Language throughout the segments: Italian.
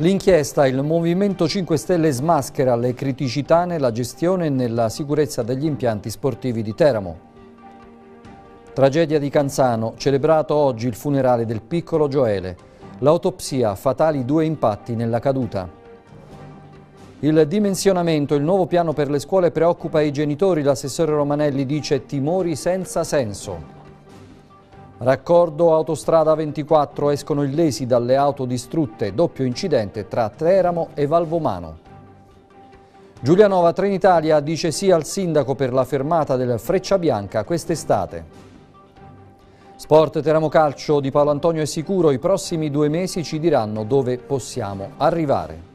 L'inchiesta Il Movimento 5 Stelle smaschera le criticità nella gestione e nella sicurezza degli impianti sportivi di Teramo. Tragedia di Canzano, celebrato oggi il funerale del piccolo Gioele. L'autopsia, fatali due impatti nella caduta. Il dimensionamento, il nuovo piano per le scuole preoccupa i genitori, l'assessore Romanelli dice timori senza senso. Raccordo autostrada 24 escono illesi dalle auto distrutte, doppio incidente tra Teramo e Valvomano. Giulianova Trenitalia dice sì al sindaco per la fermata del Freccia Bianca quest'estate. Sport Teramo Calcio di Paolo Antonio è sicuro, i prossimi due mesi ci diranno dove possiamo arrivare.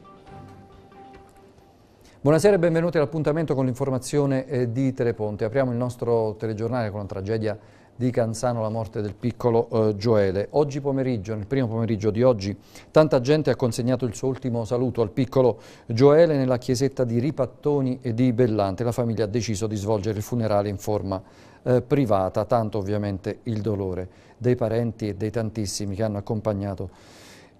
Buonasera e benvenuti all'appuntamento con l'informazione eh, di Teleponte. Apriamo il nostro telegiornale con la tragedia di Canzano la morte del piccolo eh, Gioele. Oggi pomeriggio, nel primo pomeriggio di oggi, tanta gente ha consegnato il suo ultimo saluto al piccolo Gioele nella chiesetta di Ripattoni e di Bellante. La famiglia ha deciso di svolgere il funerale in forma eh, privata, tanto ovviamente il dolore dei parenti e dei tantissimi che hanno accompagnato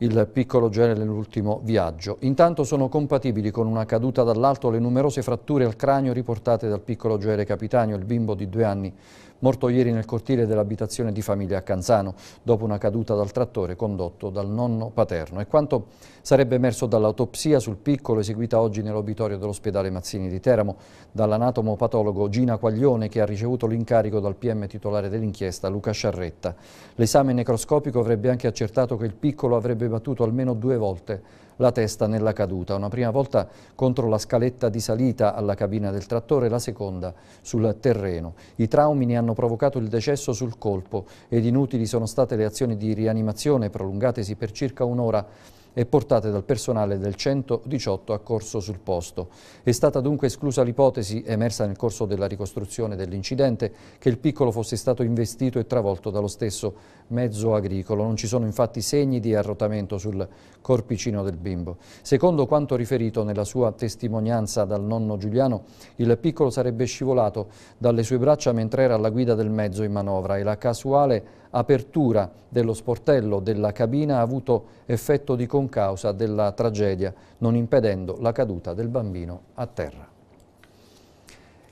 il piccolo Gioele nell'ultimo viaggio. Intanto sono compatibili con una caduta dall'alto le numerose fratture al cranio riportate dal piccolo Gioele Capitanio, il bimbo di due anni morto ieri nel cortile dell'abitazione di famiglia a Canzano, dopo una caduta dal trattore condotto dal nonno paterno. E quanto sarebbe emerso dall'autopsia sul piccolo eseguita oggi nell'obitorio dell'ospedale Mazzini di Teramo, dall'anatomopatologo Gina Quaglione, che ha ricevuto l'incarico dal PM titolare dell'inchiesta, Luca Sciarretta. L'esame necroscopico avrebbe anche accertato che il piccolo avrebbe battuto almeno due volte la testa nella caduta. Una prima volta contro la scaletta di salita alla cabina del trattore, la seconda sul terreno. I traumi ne hanno provocato il decesso sul colpo ed inutili sono state le azioni di rianimazione prolungatesi per circa un'ora e portate dal personale del 118 accorso sul posto. È stata dunque esclusa l'ipotesi, emersa nel corso della ricostruzione dell'incidente, che il piccolo fosse stato investito e travolto dallo stesso mezzo agricolo. Non ci sono infatti segni di arrotamento sul corpicino del bimbo. Secondo quanto riferito nella sua testimonianza dal nonno Giuliano, il piccolo sarebbe scivolato dalle sue braccia mentre era alla guida del mezzo in manovra e la casuale apertura dello sportello della cabina ha avuto effetto di concausa della tragedia, non impedendo la caduta del bambino a terra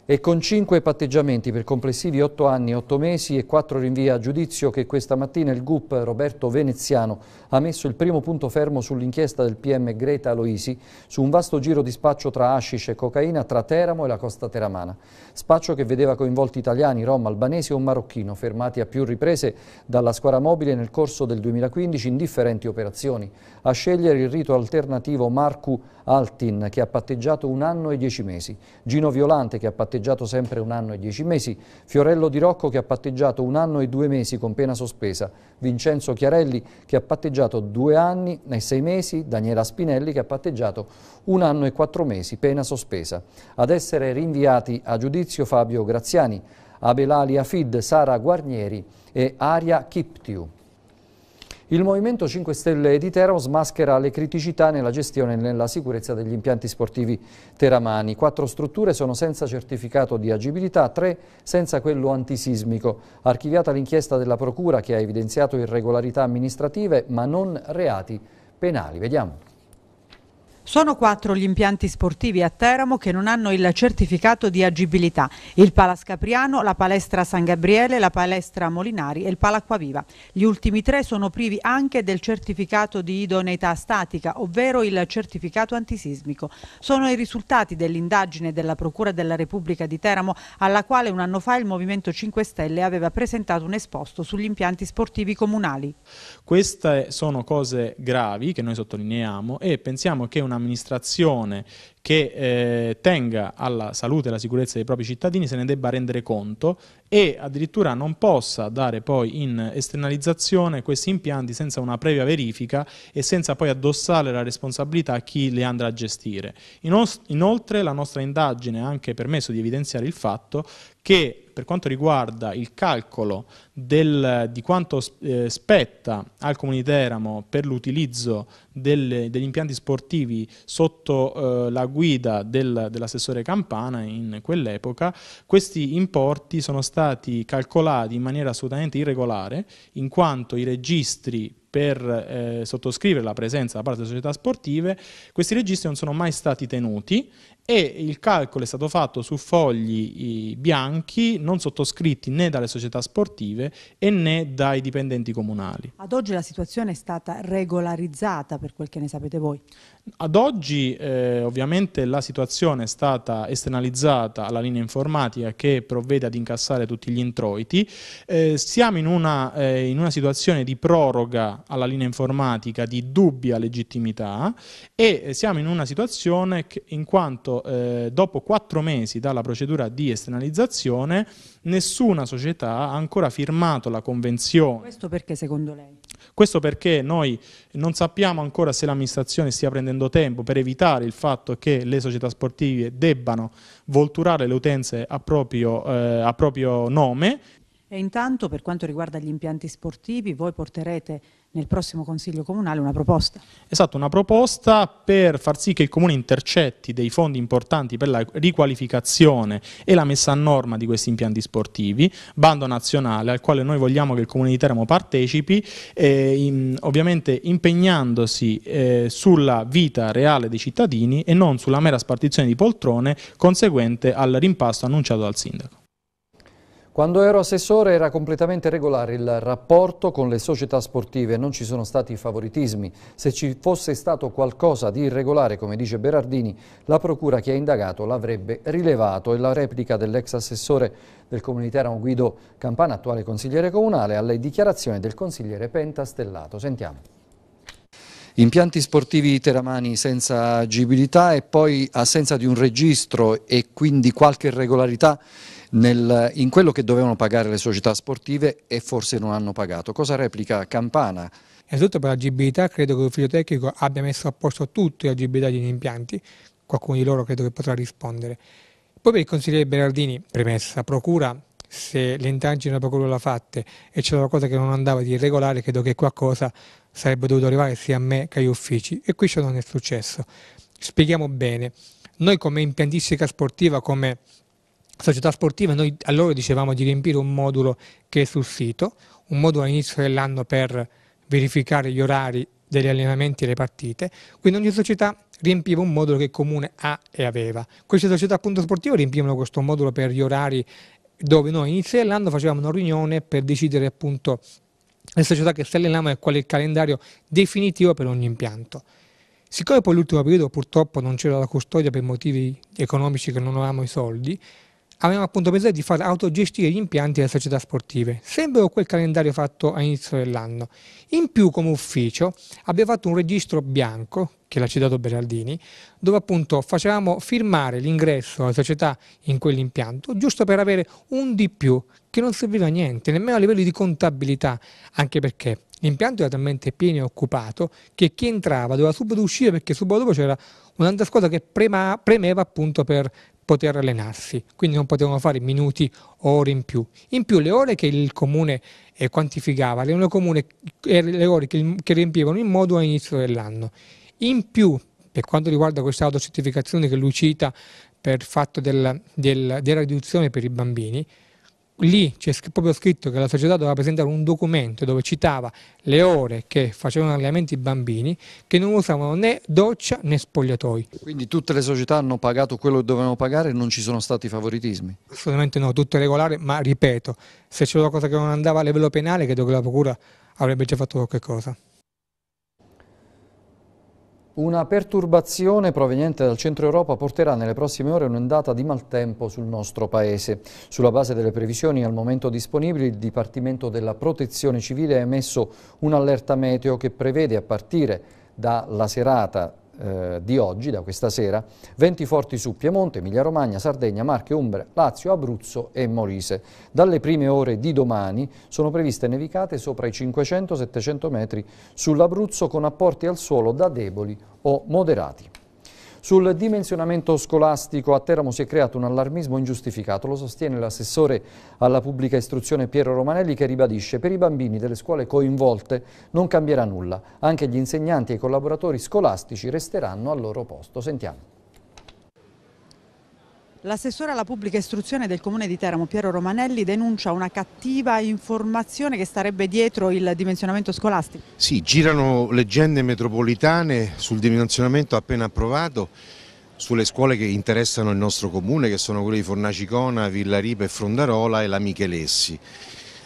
e con cinque patteggiamenti per complessivi otto anni, otto mesi e quattro rinvia a giudizio che questa mattina il GUP Roberto Veneziano ha messo il primo punto fermo sull'inchiesta del PM Greta Aloisi su un vasto giro di spaccio tra hashish e cocaina tra Teramo e la costa teramana. Spaccio che vedeva coinvolti italiani, rom, albanesi e un marocchino fermati a più riprese dalla squadra mobile nel corso del 2015 in differenti operazioni. A scegliere il rito alternativo Marcu Altin che ha patteggiato un anno e dieci mesi, Gino Violante che ha patteggiato patteggiato sempre un anno e dieci mesi, Fiorello Di Rocco che ha patteggiato un anno e due mesi con pena sospesa, Vincenzo Chiarelli che ha patteggiato due anni e sei mesi, Daniela Spinelli che ha patteggiato un anno e quattro mesi, pena sospesa. Ad essere rinviati a giudizio Fabio Graziani, Abelali Afid, Sara Guarnieri e Aria Kiptiu. Il Movimento 5 Stelle di Teramo smaschera le criticità nella gestione e nella sicurezza degli impianti sportivi teramani. Quattro strutture sono senza certificato di agibilità, tre senza quello antisismico. Archiviata l'inchiesta della Procura che ha evidenziato irregolarità amministrative ma non reati penali. Vediamo. Sono quattro gli impianti sportivi a Teramo che non hanno il certificato di agibilità. Il Palas Capriano, la Palestra San Gabriele, la Palestra Molinari e il Palacquaviva. Gli ultimi tre sono privi anche del certificato di idoneità statica, ovvero il certificato antisismico. Sono i risultati dell'indagine della Procura della Repubblica di Teramo alla quale un anno fa il Movimento 5 Stelle aveva presentato un esposto sugli impianti sportivi comunali. Queste sono cose gravi che noi sottolineiamo e pensiamo che una un'amministrazione che eh, tenga alla salute e alla sicurezza dei propri cittadini se ne debba rendere conto e addirittura non possa dare poi in esternalizzazione questi impianti senza una previa verifica e senza poi addossare la responsabilità a chi li andrà a gestire. Inoltre la nostra indagine ha anche permesso di evidenziare il fatto che per quanto riguarda il calcolo del, di quanto eh, spetta al Comune di Teramo per l'utilizzo degli impianti sportivi sotto eh, la guida del, dell'assessore Campana in quell'epoca, questi importi sono stati stati calcolati in maniera assolutamente irregolare, in quanto i registri per eh, sottoscrivere la presenza da parte delle società sportive, questi registri non sono mai stati tenuti e il calcolo è stato fatto su fogli bianchi non sottoscritti né dalle società sportive e né dai dipendenti comunali. Ad oggi la situazione è stata regolarizzata per quel che ne sapete voi? Ad oggi eh, ovviamente la situazione è stata esternalizzata alla linea informatica che provvede ad incassare tutti gli introiti. Eh, siamo in una, eh, in una situazione di proroga alla linea informatica di dubbia legittimità e siamo in una situazione in quanto eh, dopo quattro mesi dalla procedura di esternalizzazione nessuna società ha ancora firmato la convenzione. Questo perché secondo lei? Questo perché noi non sappiamo ancora se l'amministrazione stia prendendo tempo per evitare il fatto che le società sportive debbano volturare le utenze a proprio, eh, a proprio nome. E intanto per quanto riguarda gli impianti sportivi voi porterete nel prossimo Consiglio Comunale una proposta. Esatto, una proposta per far sì che il Comune intercetti dei fondi importanti per la riqualificazione e la messa a norma di questi impianti sportivi, bando nazionale al quale noi vogliamo che il Comune di Teramo partecipi, eh, in, ovviamente impegnandosi eh, sulla vita reale dei cittadini e non sulla mera spartizione di poltrone conseguente al rimpasto annunciato dal Sindaco. Quando ero assessore era completamente regolare il rapporto con le società sportive, non ci sono stati favoritismi. Se ci fosse stato qualcosa di irregolare, come dice Berardini, la procura che ha indagato l'avrebbe rilevato e la replica dell'ex assessore del comunitario di Guido Campana, attuale consigliere comunale, alle dichiarazioni del consigliere Pentastellato. Sentiamo. Impianti sportivi teramani senza agibilità e poi assenza di un registro e quindi qualche irregolarità nel, in quello che dovevano pagare le società sportive e forse non hanno pagato. Cosa replica Campana? Innanzitutto per l'agibilità credo che l'ufficio tecnico abbia messo a posto tutte le agibilità degli impianti, qualcuno di loro credo che potrà rispondere. Poi per il consigliere Berardini, premessa, procura, se le indagini della procura l'ha fatte e c'è qualcosa che non andava di irregolare, credo che qualcosa sarebbe dovuto arrivare sia a me che agli uffici e qui ciò non è successo. Spieghiamo bene, noi come impiantistica sportiva, come società sportive, noi allora dicevamo di riempire un modulo che è sul sito, un modulo all'inizio dell'anno per verificare gli orari degli allenamenti e le partite, quindi ogni società riempiva un modulo che il comune ha e aveva. Queste società appunto sportive riempivano questo modulo per gli orari dove noi all'inizio dell'anno facevamo una riunione per decidere appunto le società che si allenavano e qual è il calendario definitivo per ogni impianto. Siccome poi l'ultimo periodo purtroppo non c'era la custodia per motivi economici che non avevamo i soldi, avevano appunto pensato di far autogestire gli impianti delle società sportive, sempre con quel calendario fatto all'inizio dell'anno. In più come ufficio abbiamo fatto un registro bianco, che l'ha citato Beraldini, dove appunto facevamo firmare l'ingresso alla società in quell'impianto, giusto per avere un di più che non serviva a niente, nemmeno a livello di contabilità, anche perché l'impianto era talmente pieno e occupato che chi entrava doveva subito uscire perché subito dopo c'era un'altra squadra che prema, premeva appunto per poter allenarsi, quindi non potevano fare minuti o ore in più. In più le ore che il comune eh, quantificava erano comune, er-, le ore che, che riempivano in modo all'inizio dell'anno. In più, per quanto riguarda questa autocertificazione che lui cita per fatto della, della, della riduzione per i bambini, lì c'è proprio scritto che la società doveva presentare un documento dove citava le ore che facevano allenamenti i bambini che non usavano né doccia né spogliatoi. Quindi tutte le società hanno pagato quello che dovevano pagare e non ci sono stati favoritismi? Assolutamente no, tutto è regolare, ma ripeto, se c'è qualcosa che non andava a livello penale credo che la procura avrebbe già fatto qualche cosa. Una perturbazione proveniente dal centro Europa porterà nelle prossime ore un'ondata di maltempo sul nostro paese. Sulla base delle previsioni al momento disponibili, il Dipartimento della Protezione Civile ha emesso un'allerta meteo che prevede a partire dalla serata eh, di oggi, da questa sera, venti forti su Piemonte, Emilia-Romagna, Sardegna, Marche, Umbria, Lazio, Abruzzo e Molise. Dalle prime ore di domani sono previste nevicate sopra i 500-700 metri sull'Abruzzo con apporti al suolo da deboli o moderati. Sul dimensionamento scolastico a Teramo si è creato un allarmismo ingiustificato, lo sostiene l'assessore alla pubblica istruzione Piero Romanelli che ribadisce per i bambini delle scuole coinvolte non cambierà nulla, anche gli insegnanti e i collaboratori scolastici resteranno al loro posto. Sentiamo. L'assessore alla pubblica istruzione del Comune di Teramo, Piero Romanelli, denuncia una cattiva informazione che starebbe dietro il dimensionamento scolastico. Sì, girano leggende metropolitane sul dimensionamento appena approvato, sulle scuole che interessano il nostro comune, che sono quelle di Fornacicona, Villaripa e Frondarola e la Michelessi.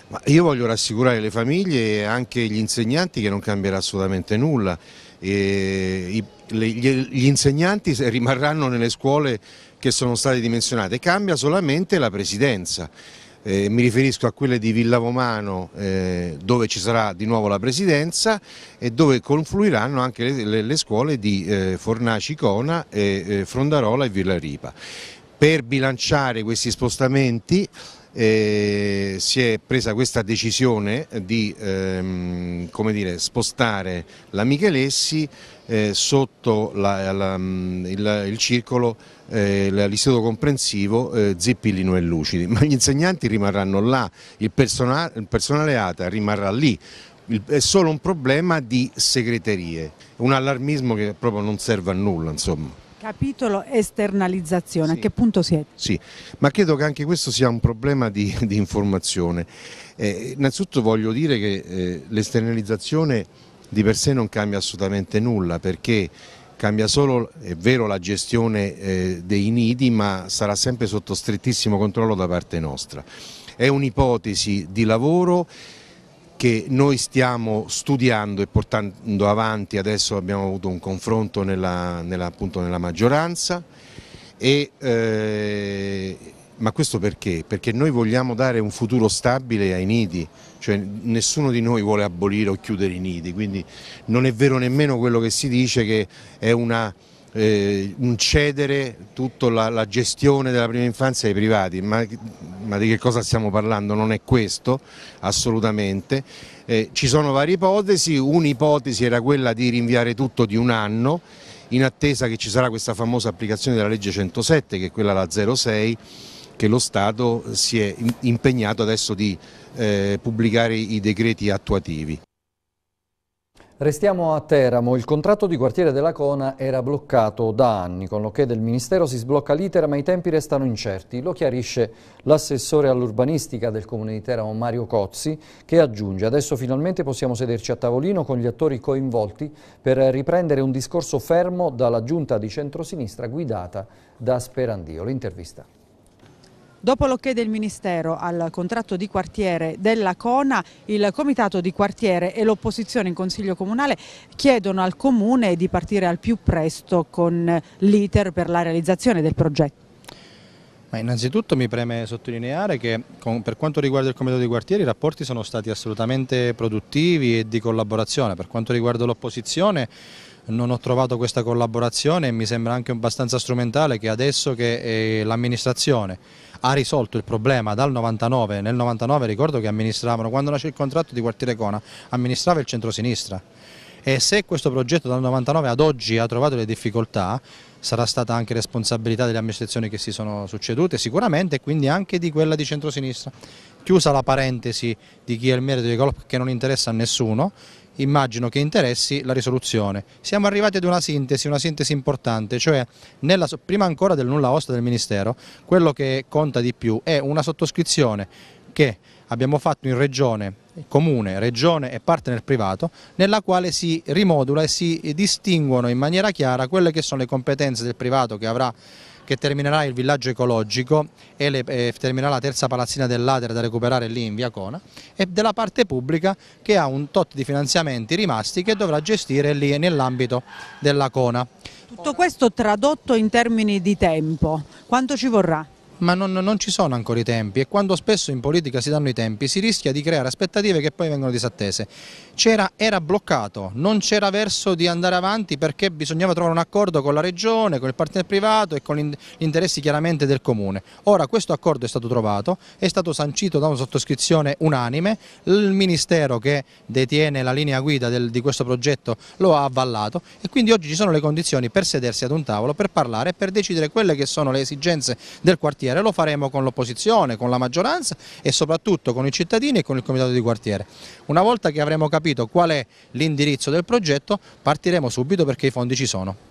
Ma io voglio rassicurare le famiglie e anche gli insegnanti che non cambierà assolutamente nulla. E gli insegnanti rimarranno nelle scuole che sono state dimensionate, cambia solamente la presidenza. Eh, mi riferisco a quelle di Villavomano eh, dove ci sarà di nuovo la presidenza e dove confluiranno anche le, le, le scuole di eh, Fornaci Cona, eh, Frondarola e Villa Ripa. Per bilanciare questi spostamenti eh, si è presa questa decisione di ehm, dire, spostare la Michelessi eh, sotto la, la, mm, il, il, circolo eh, l'istituto comprensivo eh, Zippilino e Lucidi, ma gli insegnanti rimarranno là, il personale, il personale ATA rimarrà lì, il, è solo un problema di segreterie, un allarmismo che proprio non serve a nulla insomma. Capitolo esternalizzazione, sì. a che punto siete? Sì, ma credo che anche questo sia un problema di, di informazione. Eh, innanzitutto voglio dire che eh, l'esternalizzazione di per sé non cambia assolutamente nulla perché Cambia solo, è vero, la gestione eh, dei nidi, ma sarà sempre sotto strettissimo controllo da parte nostra. È un'ipotesi di lavoro che noi stiamo studiando e portando avanti, adesso abbiamo avuto un confronto nella, nella, appunto nella maggioranza, e, eh, ma questo perché? Perché noi vogliamo dare un futuro stabile ai nidi, cioè nessuno di noi vuole abolire o chiudere i nidi, quindi non è vero nemmeno quello che si dice che è una, eh, un cedere tutta la, la, gestione della prima infanzia ai privati, ma, ma, di che cosa stiamo parlando? Non è questo, assolutamente. Eh, ci sono varie ipotesi, un'ipotesi era quella di rinviare tutto di un anno in attesa che ci sarà questa famosa applicazione della legge 107 che è quella la 06 che lo Stato si è impegnato adesso di eh, pubblicare i decreti attuativi. Restiamo a Teramo. Il contratto di quartiere della Cona era bloccato da anni. Con l'ok del Ministero si sblocca l'iter, ma i tempi restano incerti. Lo chiarisce l'assessore all'urbanistica del Comune di Teramo, Mario Cozzi, che aggiunge adesso finalmente possiamo sederci a tavolino con gli attori coinvolti per riprendere un discorso fermo dalla giunta di centrosinistra guidata da Sperandio. L'intervista. Dopo l'ok del Ministero al contratto di quartiere della Cona, il Comitato di quartiere e l'opposizione in Consiglio Comunale chiedono al Comune di partire al più presto con l'iter per la realizzazione del progetto. Ma innanzitutto mi preme sottolineare che con, per quanto riguarda il Comitato di quartiere i rapporti sono stati assolutamente produttivi e di collaborazione. Per quanto riguarda l'opposizione non ho trovato questa collaborazione e mi sembra anche abbastanza strumentale che adesso che eh, l'amministrazione ha risolto il problema dal 99, nel 99 ricordo che amministravano, quando nasce il contratto di quartiere Cona, amministrava il centro-sinistra e se questo progetto dal 99 ad oggi ha trovato le difficoltà sarà stata anche responsabilità delle amministrazioni che si sono succedute sicuramente e quindi anche di quella di centrosinistra. Chiusa la parentesi di chi è il merito di Colop che non interessa a nessuno, immagino che interessi la risoluzione. Siamo arrivati ad una sintesi, una sintesi importante, cioè nella, prima ancora del nulla osta del Ministero, quello che conta di più è una sottoscrizione che abbiamo fatto in regione comune, regione e partner privato, nella quale si rimodula e si distinguono in maniera chiara quelle che sono le competenze del privato che avrà che terminerà il villaggio ecologico e, le, e eh, terminerà la terza palazzina dell'Ater da recuperare lì in via Cona e della parte pubblica che ha un tot di finanziamenti rimasti che dovrà gestire lì nell'ambito della Cona. Tutto questo tradotto in termini di tempo, quanto ci vorrà? ma non, non, ci sono ancora i tempi e quando spesso in politica si danno i tempi si rischia di creare aspettative che poi vengono disattese. Era, era bloccato, non c'era verso di andare avanti perché bisognava trovare un accordo con la regione, con il partner privato e con gli interessi chiaramente del comune. Ora questo accordo è stato trovato, è stato sancito da una sottoscrizione unanime, il ministero che detiene la linea guida del, di questo progetto lo ha avvallato e quindi oggi ci sono le condizioni per sedersi ad un tavolo, per parlare e per decidere quelle che sono le esigenze del quartiere quartiere, lo faremo con l'opposizione, con la maggioranza e soprattutto con i cittadini e con il comitato di quartiere. Una volta che avremo capito qual è l'indirizzo del progetto partiremo subito perché i fondi ci sono.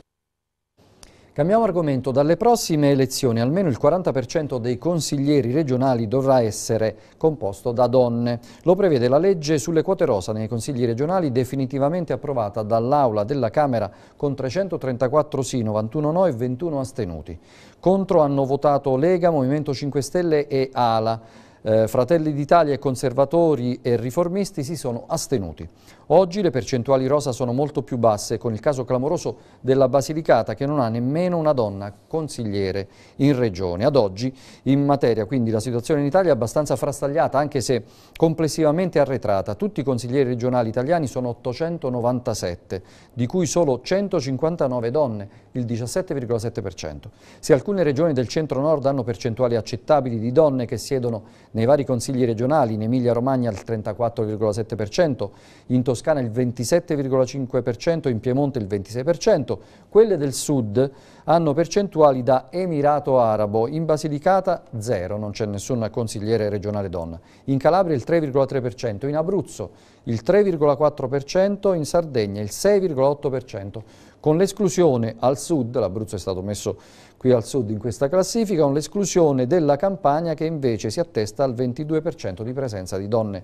Cambiamo argomento. Dalle prossime elezioni almeno il 40% dei consiglieri regionali dovrà essere composto da donne. Lo prevede la legge sulle quote rosa nei consigli regionali definitivamente approvata dall'Aula della Camera con 334 sì, 91 no e 21 astenuti. Contro hanno votato Lega, Movimento 5 Stelle e Ala. Eh, Fratelli d'Italia e conservatori e riformisti si sono astenuti. Oggi le percentuali rosa sono molto più basse, con il caso clamoroso della Basilicata che non ha nemmeno una donna consigliere in regione. Ad oggi in materia quindi la situazione in Italia è abbastanza frastagliata, anche se complessivamente arretrata. Tutti i consiglieri regionali italiani sono 897, di cui solo 159 donne, il 17,7%. Se alcune regioni del centro-nord hanno percentuali accettabili di donne che siedono nei vari consigli regionali, in Emilia-Romagna il 34,7%, in Toscana Toscana il 27,5%, in Piemonte il 26%, quelle del sud hanno percentuali da Emirato Arabo, in Basilicata 0, non c'è nessun consigliere regionale donna, in Calabria il 3,3%, in Abruzzo il 3,4%, in Sardegna il 6,8%, con l'esclusione al sud, l'Abruzzo è stato messo qui al sud in questa classifica, con l'esclusione della Campania che invece si attesta al 22% di presenza di donne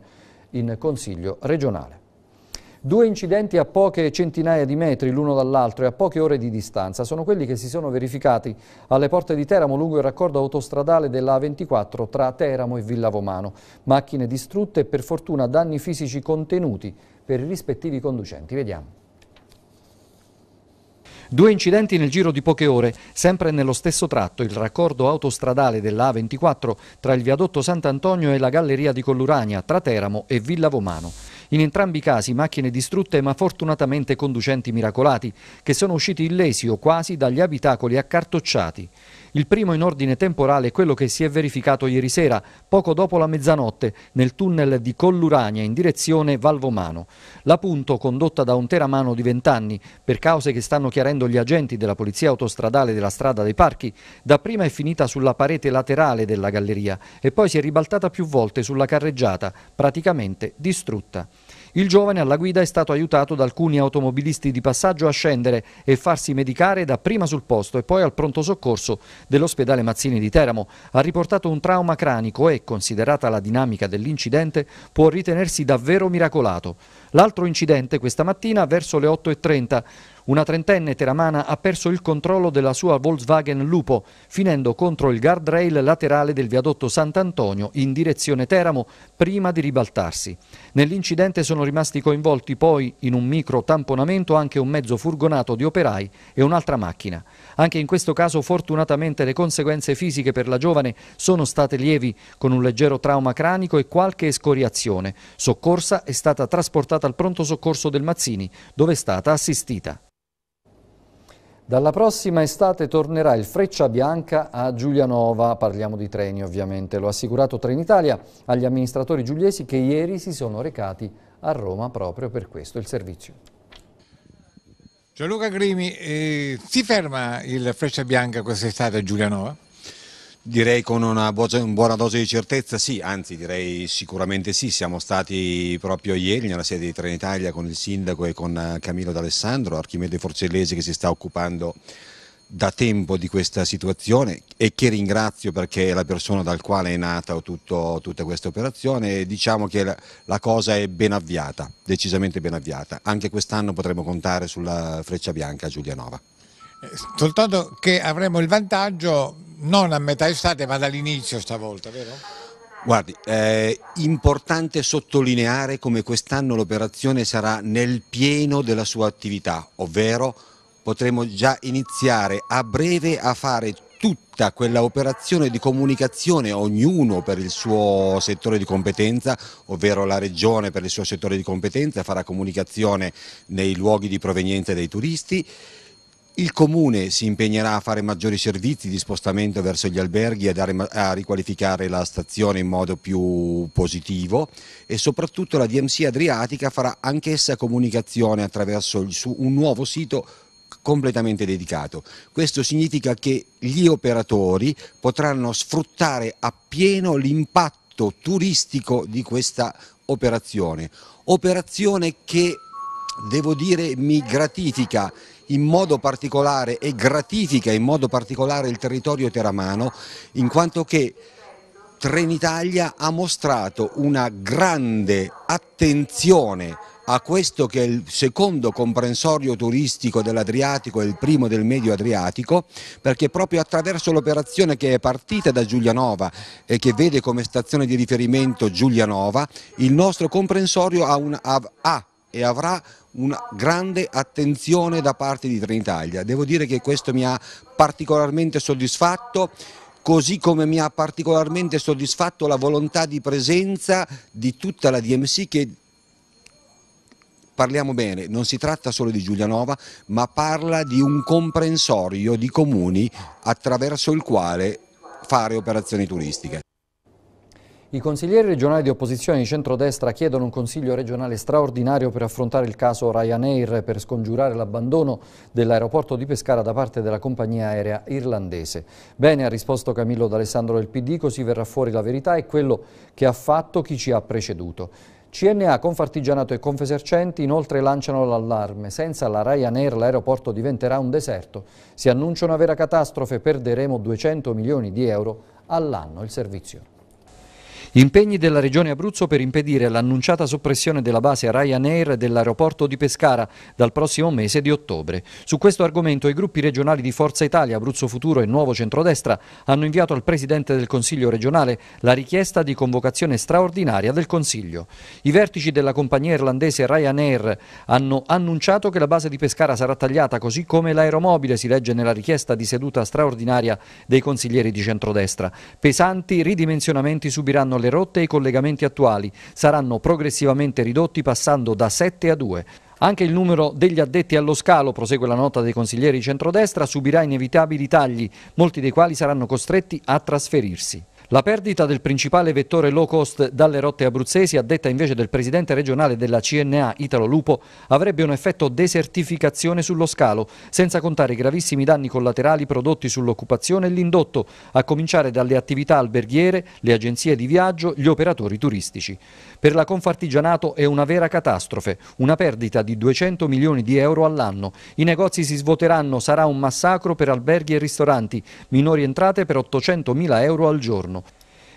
in Consiglio regionale. Due incidenti a poche centinaia di metri l'uno dall'altro e a poche ore di distanza sono quelli che si sono verificati alle porte di Teramo lungo il raccordo autostradale della A24 tra Teramo e Villavomano. Macchine distrutte e per fortuna danni fisici contenuti per i rispettivi conducenti. Vediamo. Due incidenti nel giro di poche ore, sempre nello stesso tratto, il raccordo autostradale della A24 tra il viadotto Sant'Antonio e la galleria di Collurania, tra Teramo e Villa Vomano. In entrambi i casi macchine distrutte ma fortunatamente conducenti miracolati, che sono usciti illesi o quasi dagli abitacoli accartocciati. Il primo in ordine temporale è quello che si è verificato ieri sera, poco dopo la mezzanotte, nel tunnel di Collurania in direzione Valvomano. La punto, condotta da un teramano di 20 anni, per cause che stanno chiarendo gli agenti della Polizia Autostradale della Strada dei Parchi, dapprima è finita sulla parete laterale della galleria e poi si è ribaltata più volte sulla carreggiata, praticamente distrutta. Il giovane alla guida è stato aiutato da alcuni automobilisti di passaggio a scendere e farsi medicare dapprima sul posto e poi al pronto soccorso dell'ospedale Mazzini di Teramo. Ha riportato un trauma cranico e, considerata la dinamica dell'incidente, può ritenersi davvero miracolato. L'altro incidente questa mattina verso le 8.30 una trentenne teramana ha perso il controllo della sua Volkswagen Lupo, finendo contro il guardrail laterale del viadotto Sant'Antonio in direzione Teramo prima di ribaltarsi. Nell'incidente sono rimasti coinvolti poi in un micro tamponamento anche un mezzo furgonato di operai e un'altra macchina. Anche in questo caso fortunatamente le conseguenze fisiche per la giovane sono state lievi, con un leggero trauma cranico e qualche escoriazione. Soccorsa è stata trasportata al pronto soccorso del Mazzini, dove è stata assistita. Dalla prossima estate tornerà il Freccia Bianca a Giulianova, parliamo di treni ovviamente, lo ha assicurato Trenitalia agli amministratori giuliesi che ieri si sono recati a Roma proprio per questo il servizio. Gianluca Grimi, eh, si ferma il Freccia Bianca quest'estate a Giulianova? Direi con una buona dose di certezza sì, anzi direi sicuramente sì, siamo stati proprio ieri nella sede di Trenitalia con il sindaco e con eh, Camillo D'Alessandro, Archimede Forcellesi che si sta occupando da tempo di questa situazione e che ringrazio perché è la persona dal quale è nata tutto, tutta questa operazione diciamo che la, la cosa è ben avviata, decisamente ben avviata, anche quest'anno potremo contare sulla freccia bianca Giulianova. Eh, soltanto che avremo il vantaggio non a metà estate ma dall'inizio stavolta, vero? Guardi, è importante sottolineare come quest'anno l'operazione sarà nel pieno della sua attività, ovvero potremo già iniziare a breve a fare tutta quella operazione di comunicazione, ognuno per il suo settore di competenza, ovvero la regione per il suo settore di competenza farà comunicazione nei luoghi di provenienza dei turisti il Comune si impegnerà a fare maggiori servizi di spostamento verso gli alberghi, a, dare, a, riqualificare la stazione in modo più positivo e soprattutto la DMC Adriatica farà anch'essa comunicazione attraverso un nuovo sito completamente dedicato. Questo significa che gli operatori potranno sfruttare appieno l'impatto turistico di questa operazione, operazione che devo dire mi gratifica in modo particolare e gratifica in modo particolare il territorio teramano in quanto che Trenitalia ha mostrato una grande attenzione a questo che è il secondo comprensorio turistico dell'Adriatico e il primo del Medio Adriatico, perché proprio attraverso l'operazione che è partita da Giulianova e che vede come stazione di riferimento Giulianova, il nostro comprensorio ha, un, ha e avrà una grande attenzione da parte di Trenitalia. Devo dire che questo mi ha particolarmente soddisfatto così come mi ha particolarmente soddisfatto la volontà di presenza di tutta la DMC che parliamo bene, non si tratta solo di Giulianova, ma parla di un comprensorio di comuni attraverso il quale fare operazioni turistiche. I consiglieri regionali di opposizione di centrodestra chiedono un consiglio regionale straordinario per affrontare il caso Ryanair per scongiurare l'abbandono dell'aeroporto di Pescara da parte della compagnia aerea irlandese. Bene, ha risposto Camillo D'Alessandro del PD, così verrà fuori la verità e quello che ha fatto chi ci ha preceduto. CNA, Confartigianato e Confesercenti inoltre lanciano l'allarme. Senza la Ryanair l'aeroporto diventerà un deserto. Si annuncia una vera catastrofe, perderemo 200 milioni di euro all'anno il servizio. Impegni della Regione Abruzzo per impedire l'annunciata soppressione della base Ryanair dell'aeroporto di Pescara dal prossimo mese di ottobre. Su questo argomento i gruppi regionali di Forza Italia, Abruzzo Futuro e Nuovo Centrodestra hanno inviato al Presidente del Consiglio regionale la richiesta di convocazione straordinaria del Consiglio. I vertici della compagnia irlandese Ryanair hanno annunciato che la base di Pescara sarà tagliata così come l'aeromobile si legge nella richiesta di seduta straordinaria dei consiglieri di centrodestra. Pesanti ridimensionamenti subiranno le le rotte e i collegamenti attuali saranno progressivamente ridotti passando da 7 a 2. Anche il numero degli addetti allo scalo, prosegue la nota dei consiglieri centrodestra, subirà inevitabili tagli, molti dei quali saranno costretti a trasferirsi. La perdita del principale vettore low cost dalle rotte abruzzesi, a detta invece del presidente regionale della CNA Italo Lupo, avrebbe un effetto desertificazione sullo scalo, senza contare i gravissimi danni collaterali prodotti sull'occupazione e l'indotto, a cominciare dalle attività alberghiere, le agenzie di viaggio, gli operatori turistici. Per la Confartigianato è una vera catastrofe, una perdita di 200 milioni di euro all'anno. I negozi si svuoteranno, sarà un massacro per alberghi e ristoranti, minori entrate per 800 mila euro al giorno.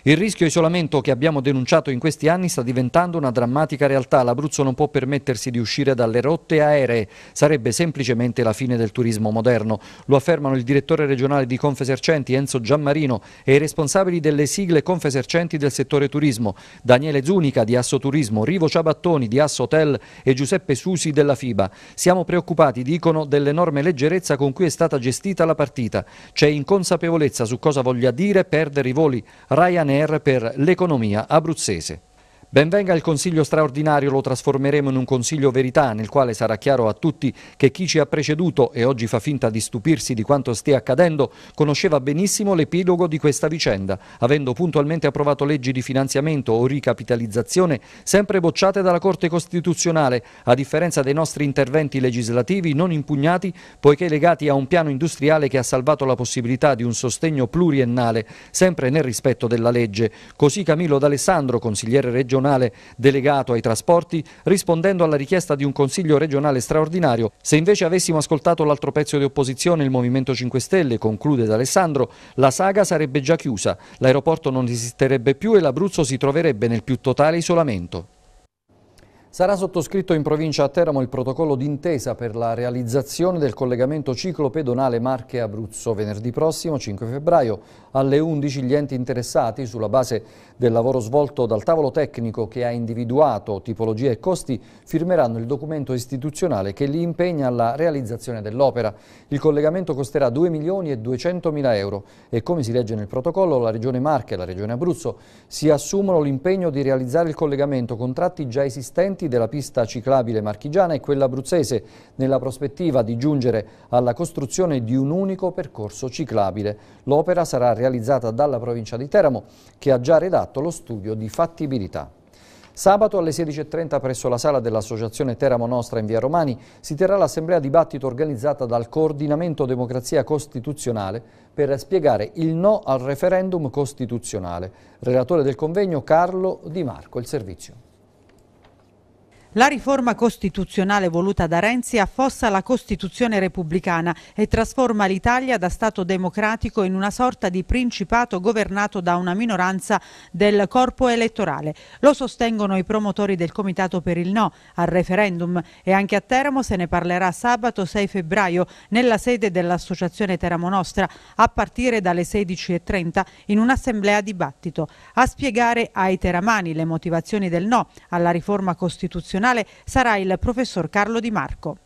Il rischio isolamento che abbiamo denunciato in questi anni sta diventando una drammatica realtà. L'Abruzzo non può permettersi di uscire dalle rotte aeree. Sarebbe semplicemente la fine del turismo moderno. Lo affermano il direttore regionale di Confesercenti Enzo Giammarino e i responsabili delle sigle Confesercenti del settore turismo, Daniele Zunica di Asso Turismo, Rivo Ciabattoni di Asso Hotel e Giuseppe Susi della FIBA. Siamo preoccupati, dicono, dell'enorme leggerezza con cui è stata gestita la partita. C'è inconsapevolezza su cosa voglia dire perdere i voli Ryanair PNR per l'economia abruzzese. Benvenga il Consiglio straordinario, lo trasformeremo in un Consiglio verità nel quale sarà chiaro a tutti che chi ci ha preceduto e oggi fa finta di stupirsi di quanto stia accadendo conosceva benissimo l'epilogo di questa vicenda, avendo puntualmente approvato leggi di finanziamento o ricapitalizzazione sempre bocciate dalla Corte Costituzionale, a differenza dei nostri interventi legislativi non impugnati poiché legati a un piano industriale che ha salvato la possibilità di un sostegno pluriennale, sempre nel rispetto della legge. Così Camillo D'Alessandro, consigliere regionale, regionale delegato ai trasporti rispondendo alla richiesta di un Consiglio regionale straordinario. Se invece avessimo ascoltato l'altro pezzo di opposizione, il Movimento 5 Stelle, conclude D'Alessandro, la saga sarebbe già chiusa, l'aeroporto non esisterebbe più e l'Abruzzo si troverebbe nel più totale isolamento. Sarà sottoscritto in provincia a Teramo il protocollo d'intesa per la realizzazione del collegamento ciclopedonale Marche-Abruzzo. Venerdì prossimo, 5 febbraio, alle 11 gli enti interessati, sulla base del lavoro svolto dal tavolo tecnico che ha individuato tipologie e costi, firmeranno il documento istituzionale che li impegna alla realizzazione dell'opera. Il collegamento costerà 2 milioni e 200 mila euro e come si legge nel protocollo la Regione Marche e la Regione Abruzzo si assumono l'impegno di realizzare il collegamento con tratti già esistenti utenti della pista ciclabile marchigiana e quella abruzzese, nella prospettiva di giungere alla costruzione di un unico percorso ciclabile. L'opera sarà realizzata dalla provincia di Teramo, che ha già redatto lo studio di fattibilità. Sabato alle 16.30 presso la sala dell'Associazione Teramo Nostra in Via Romani si terrà l'assemblea dibattito organizzata dal Coordinamento Democrazia Costituzionale per spiegare il no al referendum costituzionale. Relatore del convegno Carlo Di Marco, il servizio. La riforma costituzionale voluta da Renzi affossa la Costituzione repubblicana e trasforma l'Italia da Stato democratico in una sorta di principato governato da una minoranza del corpo elettorale. Lo sostengono i promotori del Comitato per il No al referendum e anche a Teramo se ne parlerà sabato 6 febbraio nella sede dell'Associazione Teramo Nostra a partire dalle 16.30 in un'assemblea dibattito. A spiegare ai teramani le motivazioni del no alla riforma costituzionale nazionale sarà il professor Carlo Di Marco.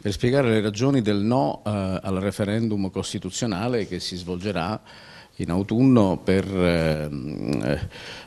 Per spiegare le ragioni del no eh, al referendum costituzionale che si svolgerà in autunno per, ehm,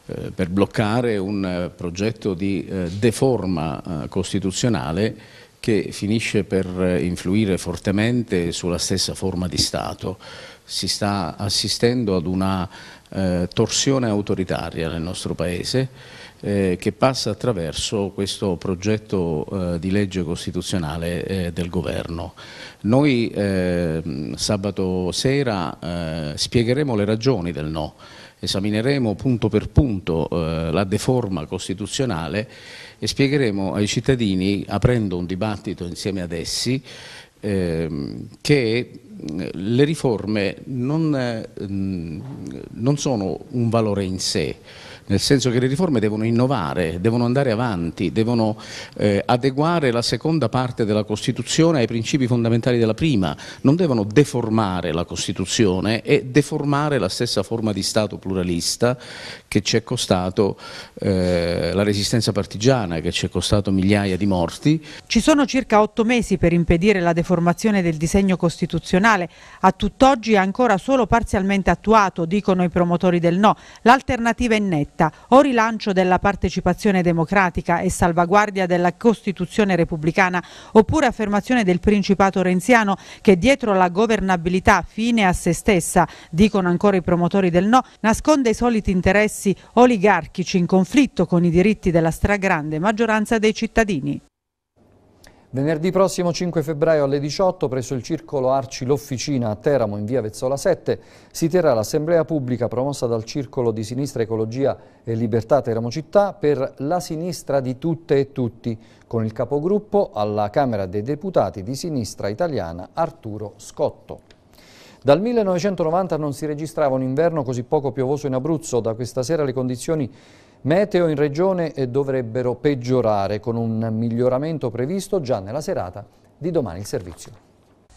eh, per bloccare un progetto di eh, deforma eh, costituzionale che finisce per influire fortemente sulla stessa forma di Stato. Si sta assistendo ad una eh, torsione autoritaria nel nostro Paese eh, che passa attraverso questo progetto eh, di legge costituzionale eh, del governo. Noi ehm, sabato sera eh, spiegheremo le ragioni del no, esamineremo punto per punto eh, la deforma costituzionale e spiegheremo ai cittadini, aprendo un dibattito insieme ad essi, ehm, che eh, le riforme non, non sono un valore in sé, nel senso che le riforme devono innovare, devono andare avanti, devono eh, adeguare la seconda parte della Costituzione ai principi fondamentali della prima, non devono deformare la Costituzione e deformare la stessa forma di Stato pluralista che ci è costato eh, la resistenza partigiana, che ci è costato migliaia di morti. Ci sono circa otto mesi per impedire la deformazione del disegno costituzionale, a tutt'oggi è ancora solo parzialmente attuato, dicono i promotori del no, l'alternativa è netta vista o rilancio della partecipazione democratica e salvaguardia della Costituzione repubblicana oppure affermazione del principato renziano che dietro la governabilità fine a se stessa, dicono ancora i promotori del no, nasconde i soliti interessi oligarchici in conflitto con i diritti della stragrande maggioranza dei cittadini. Venerdì prossimo 5 febbraio alle 18 presso il circolo Arci L'Officina a Teramo in via Vezzola 7 si terrà l'assemblea pubblica promossa dal circolo di sinistra Ecologia e Libertà Teramo Città per la sinistra di tutte e tutti con il capogruppo alla Camera dei Deputati di sinistra italiana Arturo Scotto. Dal 1990 non si registrava un inverno così poco piovoso in Abruzzo, da questa sera le condizioni Meteo in regione eh, dovrebbero peggiorare con un miglioramento previsto già nella serata di domani il servizio.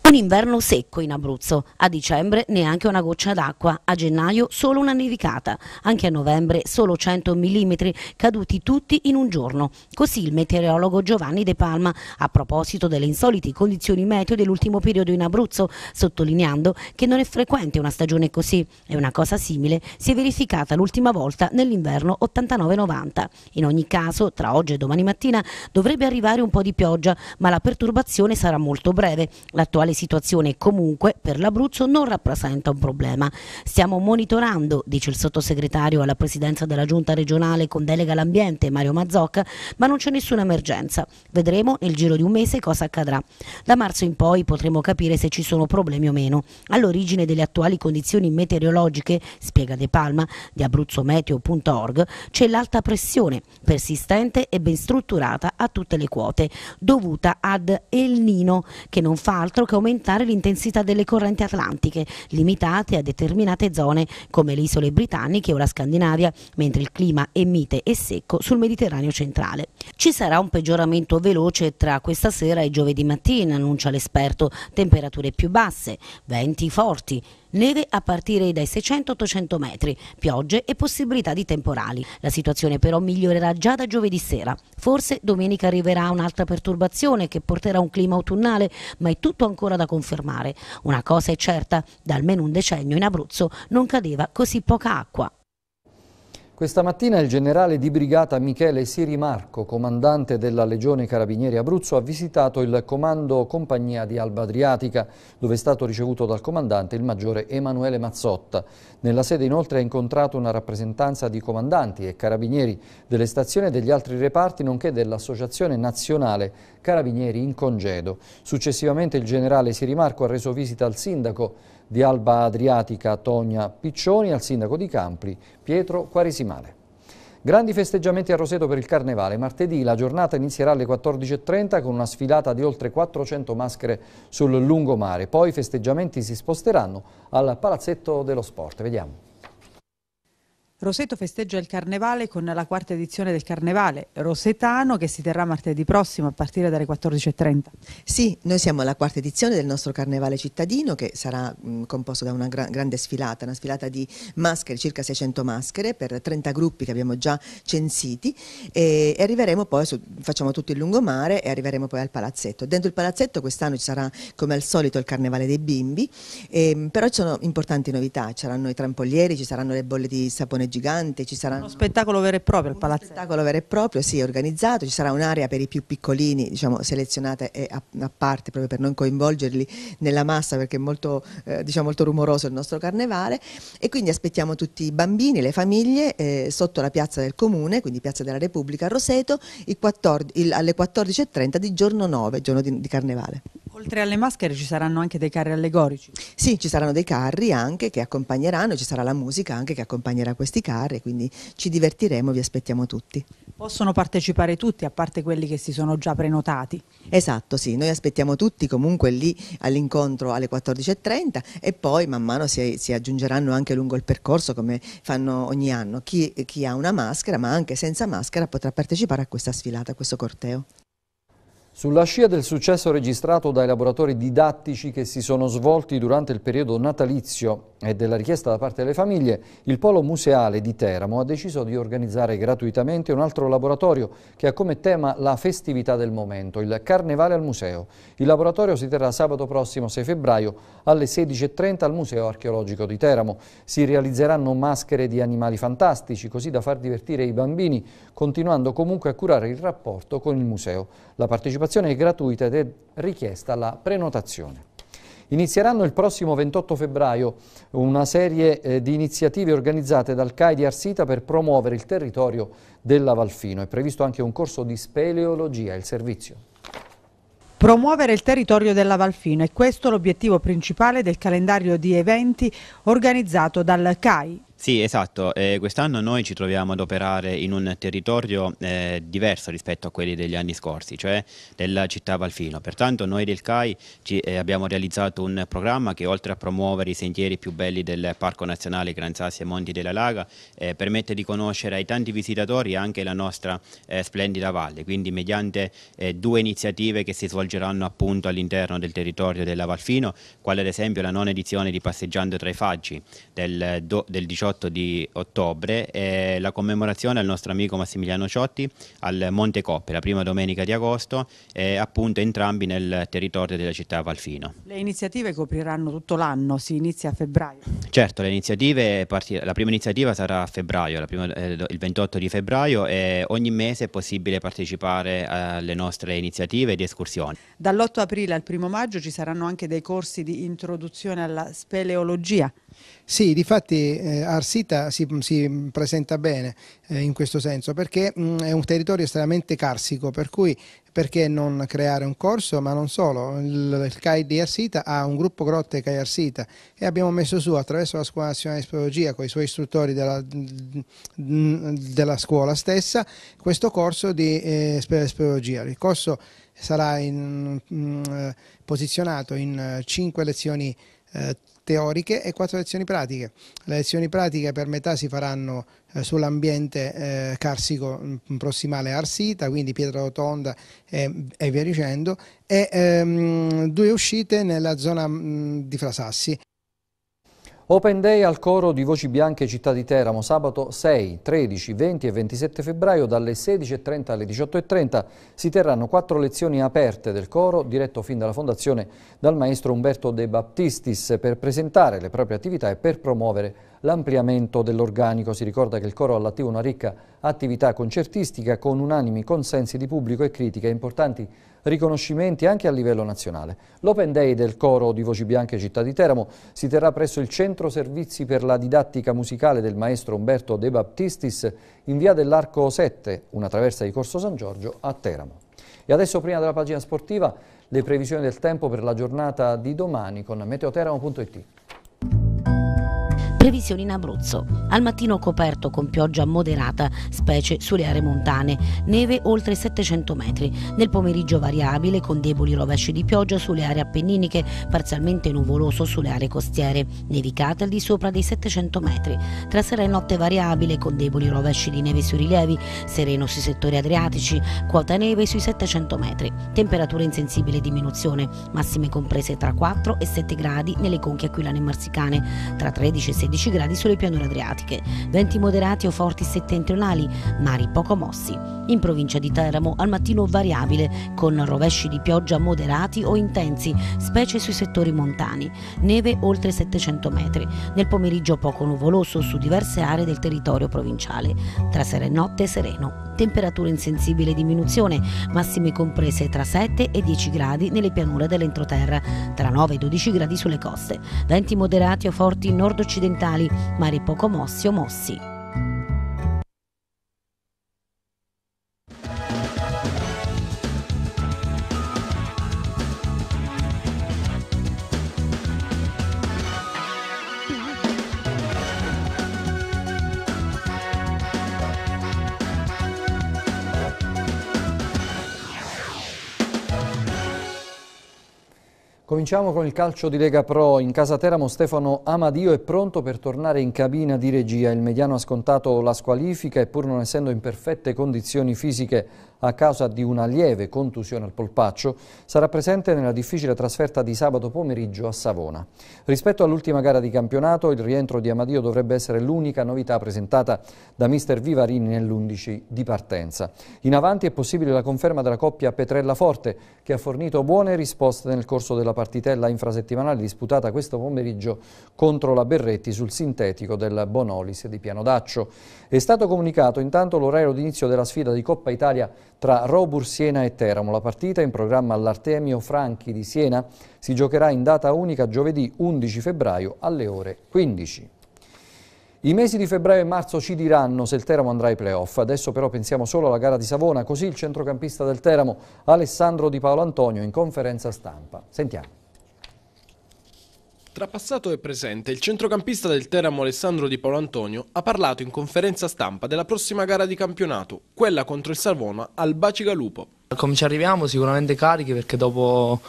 Un inverno secco in Abruzzo, a dicembre neanche una goccia d'acqua, a gennaio solo una nevicata, anche a novembre solo 100 mm caduti tutti in un giorno. Così il meteorologo Giovanni De Palma a proposito delle insolite condizioni meteo dell'ultimo periodo in Abruzzo, sottolineando che non è frequente una stagione così e una cosa simile si è verificata l'ultima volta nell'inverno 89-90. In ogni caso, tra oggi e domani mattina dovrebbe arrivare un po' di pioggia, ma la perturbazione sarà molto breve. L'attuale situazione comunque per l'Abruzzo non rappresenta un problema. Stiamo monitorando, dice il sottosegretario alla presidenza della giunta regionale con delega all'ambiente Mario Mazzocca, ma non c'è nessuna emergenza. Vedremo nel giro di un mese cosa accadrà. Da marzo in poi potremo capire se ci sono problemi o meno. All'origine delle attuali condizioni meteorologiche, spiega De Palma di abruzzometeo.org, c'è l'alta pressione persistente e ben strutturata a tutte le quote, dovuta ad El Nino che non fa altro che un aumentare l'intensità delle correnti atlantiche, limitate a determinate zone come le isole britanniche o la Scandinavia, mentre il clima è mite e secco sul Mediterraneo centrale. Ci sarà un peggioramento veloce tra questa sera e giovedì mattina, annuncia l'esperto, temperature più basse, venti forti neve a partire dai 600-800 metri, piogge e possibilità di temporali. La situazione però migliorerà già da giovedì sera. Forse domenica arriverà un'altra perturbazione che porterà a un clima autunnale, ma è tutto ancora da confermare. Una cosa è certa, da almeno un decennio in Abruzzo non cadeva così poca acqua. Questa mattina il generale di brigata Michele Sirimarco, comandante della Legione Carabinieri Abruzzo, ha visitato il comando compagnia di Alba Adriatica, dove è stato ricevuto dal comandante il maggiore Emanuele Mazzotta. Nella sede inoltre ha incontrato una rappresentanza di comandanti e carabinieri delle stazioni e degli altri reparti, nonché dell'Associazione Nazionale Carabinieri in Congedo. Successivamente il generale Sirimarco ha reso visita al sindaco di Alba Adriatica Tonia Piccioni al sindaco di Campri Pietro Quaresimale. Grandi festeggiamenti a Roseto per il carnevale. Martedì la giornata inizierà alle 14.30 con una sfilata di oltre 400 maschere sul lungomare. Poi i festeggiamenti si sposteranno al Palazzetto dello Sport. Vediamo. Roseto festeggia il Carnevale con la quarta edizione del Carnevale Rosetano che si terrà martedì prossimo a partire dalle 14.30. Sì, noi siamo alla quarta edizione del nostro Carnevale cittadino che sarà mh, mm, composto da una gra grande sfilata, una sfilata di maschere, circa 600 maschere per 30 gruppi che abbiamo già censiti e, e arriveremo poi, su, facciamo tutto il lungomare e arriveremo poi al palazzetto. Dentro il palazzetto quest'anno ci sarà come al solito il Carnevale dei bimbi, e, ehm, però ci sono importanti novità, ci saranno i trampolieri, ci saranno le bolle di sapone cartone gigante, ci sarà uno spettacolo vero e proprio al palazzo. Uno spettacolo vero e proprio, sì, organizzato, ci sarà un'area per i più piccolini, diciamo, selezionata a, a, parte proprio per non coinvolgerli nella massa perché è molto, eh, diciamo, molto rumoroso il nostro carnevale e quindi aspettiamo tutti i bambini, le famiglie eh, sotto la piazza del comune, quindi Piazza della Repubblica a Roseto, il 14, il, alle 14.30 di giorno 9, giorno di, di carnevale. Oltre alle maschere ci saranno anche dei carri allegorici? Sì, ci saranno dei carri anche che accompagneranno, ci sarà la musica anche che accompagnerà questi masticare, quindi ci divertiremo, vi aspettiamo tutti. Possono partecipare tutti, a parte quelli che si sono già prenotati. Esatto, sì, noi aspettiamo tutti comunque lì all'incontro alle 14.30 e poi man mano si, si, aggiungeranno anche lungo il percorso come fanno ogni anno. Chi, chi ha una maschera ma anche senza maschera potrà partecipare a questa sfilata, a questo corteo. Sulla scia del successo registrato dai laboratori didattici che si sono svolti durante il periodo natalizio e della richiesta da parte delle famiglie, il Polo Museale di Teramo ha deciso di organizzare gratuitamente un altro laboratorio che ha come tema la festività del momento, il Carnevale al Museo. Il laboratorio si terrà sabato prossimo 6 febbraio alle 16.30 al Museo Archeologico di Teramo. Si realizzeranno maschere di animali fantastici così da far divertire i bambini, continuando comunque a curare il rapporto con il museo. La partecipazione partecipazione è gratuita ed è richiesta la prenotazione. Inizieranno il prossimo 28 febbraio una serie eh, di iniziative organizzate dal CAI di Arsita per promuovere il territorio della Valfino. È previsto anche un corso di speleologia, il servizio. Promuovere il territorio della Valfino è questo l'obiettivo principale del calendario di eventi organizzato dal CAI. Sì, esatto. Eh, quest'anno noi ci troviamo ad operare in un territorio eh, diverso rispetto a quelli degli anni scorsi, cioè della città Valfino. Pertanto noi del CAI ci, eh, abbiamo realizzato un programma che oltre a promuovere i sentieri più belli del Parco Nazionale Gran Sassi e Monti della Laga, eh, permette di conoscere ai tanti visitatori anche la nostra eh, splendida valle. Quindi mediante eh, due iniziative che si svolgeranno appunto all'interno del territorio della Valfino, quale ad esempio la nona edizione di Passeggiando tra i Faggi del, do, del 18 28 di ottobre è la commemorazione al nostro amico Massimiliano Ciotti al Monte Coppe, la prima domenica di agosto, appunto entrambi nel territorio della città Valfino. Le iniziative copriranno tutto l'anno, si inizia a febbraio? Certo, la prima iniziativa sarà a febbraio, prima, eh, il 28 di febbraio e ogni mese è possibile partecipare alle nostre iniziative ed escursioni. Dall'8 aprile al 1 maggio ci saranno anche dei corsi di introduzione alla speleologia. Sì, difatti eh, Arsita si, si, presenta bene eh, in questo senso perché mh, mm, è un territorio estremamente carsico, per cui perché non creare un corso, ma non solo, il, il CAI di Arsita ha un gruppo grotte CAI Arsita e abbiamo messo su attraverso la Scuola Nazionale di Speleologia con i suoi istruttori della, mm, della scuola stessa questo corso di eh, speleologia, il corso sarà in, mh, mm, eh, posizionato in eh, cinque lezioni eh, teoriche e quattro lezioni pratiche. Le lezioni pratiche per metà si faranno eh, sull'ambiente eh, carsico mm, prossimale a Arsita, quindi Pietra Rotonda e, e via dicendo, e ehm, due uscite nella zona mh, mm, di Frasassi. Open Day al coro di Voci Bianche Città di Teramo, sabato 6, 13, 20 e 27 febbraio dalle 16.30 alle 18.30 si terranno quattro lezioni aperte del coro diretto fin dalla fondazione dal maestro Umberto De Baptistis per presentare le proprie attività e per promuovere l'ampliamento dell'organico. Si ricorda che il coro all'attivo una ricca attività concertistica con unanimi consensi di pubblico e critica e importanti riconoscimenti anche a livello nazionale. L'Open Day del coro di Voci Bianche Città di Teramo si terrà presso il Centro Servizi per la Didattica Musicale del maestro Umberto De Baptistis in via dell'Arco 7, una traversa di Corso San Giorgio a Teramo. E adesso prima della pagina sportiva le previsioni del tempo per la giornata di domani con meteoteramo.it. Previsioni in Abruzzo. Al mattino coperto con pioggia moderata, specie sulle aree montane, neve oltre 700 metri. Nel pomeriggio variabile con deboli rovesci di pioggia sulle aree appenniniche, parzialmente nuvoloso sulle aree costiere, nevicate al di sopra dei 700 metri. Tra sera e notte variabile con deboli rovesci di neve sui rilievi, sereno sui settori adriatici, quota neve sui 700 metri. Temperature in sensibile diminuzione, massime comprese tra 4 e 7 gradi nelle conche aquilane marsicane, tra 13 e 16 14 gradi sulle pianure adriatiche, venti moderati o forti settentrionali, mari poco mossi. In provincia di Teramo al mattino variabile, con rovesci di pioggia moderati o intensi, specie sui settori montani, neve oltre 700 metri, nel pomeriggio poco nuvoloso su diverse aree del territorio provinciale, tra sera e notte sereno. Temperature in sensibile diminuzione, massime comprese tra 7 e 10 gradi nelle pianure dell'entroterra, tra 9 e 12 gradi sulle coste, venti moderati o forti nord-occidentali mentali, ma ripoco mossi o mossi. Cominciamo con il calcio di Lega Pro. In casa Teramo Stefano Amadio è pronto per tornare in cabina di regia. Il mediano ha scontato la squalifica e pur non essendo in perfette condizioni fisiche a causa di una lieve contusione al polpaccio, sarà presente nella difficile trasferta di sabato pomeriggio a Savona. Rispetto all'ultima gara di campionato, il rientro di Amadio dovrebbe essere l'unica novità presentata da mister Vivarini nell'11 di partenza. In avanti è possibile la conferma della coppia Petrella Forte, che ha fornito buone risposte nel corso della partitella infrasettimanale disputata questo pomeriggio contro la Berretti sul sintetico del Bonolis di Piano D'Accio. È stato comunicato intanto l'orario d'inizio della sfida di Coppa Italia tra Robur Siena e Teramo. La partita in programma all'Artemio Franchi di Siena si giocherà in data unica giovedì 11 febbraio alle ore 15. I mesi di febbraio e marzo ci diranno se il Teramo andrà ai playoff, adesso però pensiamo solo alla gara di Savona, così il centrocampista del Teramo Alessandro Di Paolo Antonio in conferenza stampa. Sentiamo. Tra passato e presente, il centrocampista del Teramo Alessandro Di Paolo Antonio ha parlato in conferenza stampa della prossima gara di campionato, quella contro il Savona al Bacigalupo. Come ci arriviamo sicuramente carichi perché dopo,